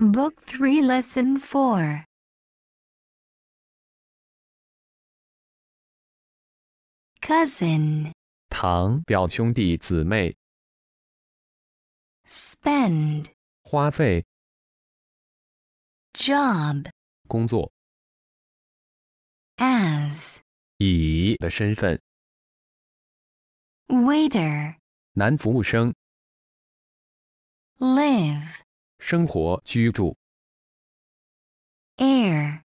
Book 3 Lesson 4 Cousin 堂表兄弟姊妹 Spend 花费 Job 工作 As 以的身份 Waiter 男服务生 Live 生活居住。air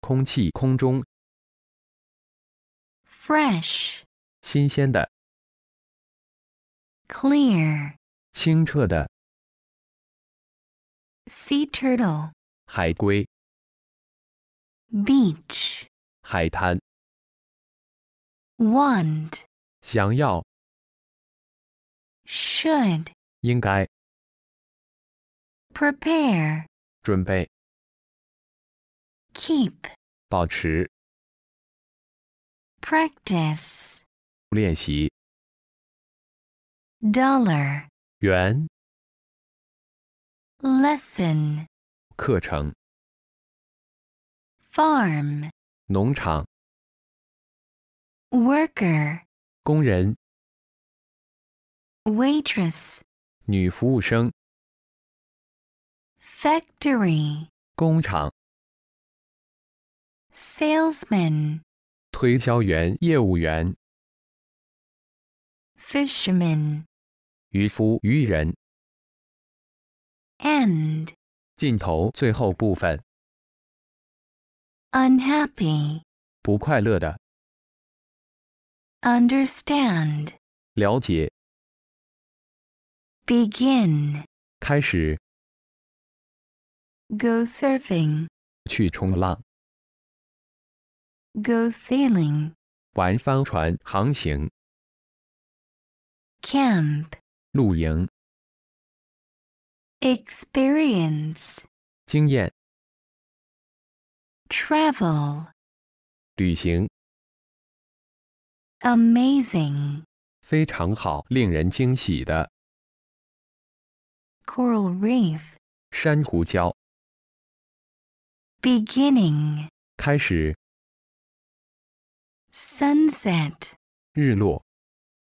空气空中。fresh 新鲜的。clear 清澈的。sea turtle 海龟。beach 海滩。want 想要。should 应该。prepare 准备 keep 保持 practice 练习 dollar 元 lesson 课程 farm 农场 worker 工人 waitress 女服务生 factory 工厂 salesman 推销员、业务员 fisherman 渔夫、渔人 end 尽头、最后部分 unhappy 不快乐的 understand 了解 begin 开始 Go surfing. 去冲浪。Go sailing. 玩帆船航行。Camp. 露营。Experience. 经验。Travel. 旅行。Amazing. 非常好，令人惊喜的。Coral reef. 珊瑚礁。beginning 开始 sunset 日落